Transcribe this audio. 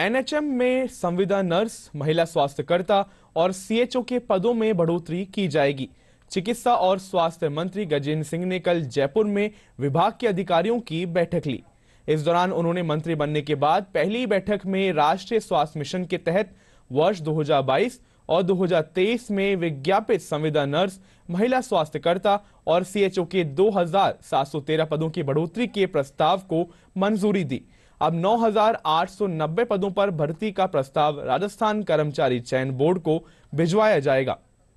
NHM में संविदा nurse महिला स्वास्थ्यकर्ता और सीएचओ के पदों में बढ़ोतरी की जाएगी चिकित्सा और स्वास्थ्य मंत्री गजेंद्र सिंह ने कल जयपुर में विभाग के अधिकारियों की बैठक ली इस दौरान उन्होंने मंत्री बनने के बाद पहली बैठक में राष्ट्रीय स्वास्थ्य मिशन के तहत वर्ष 2022 और 2023 में विज्ञापित संविदा नर्स महिला स्वास्थ्यकर्ता और सीएचओ के 2713 पदों की बढ़ोतरी के प्रस्ताव को मंजूरी दी अब 9,890 पदों पर भर्ती का प्रस्ताव राजस्थान कर्मचारी चयन बोर्ड को भिजवाया जाएगा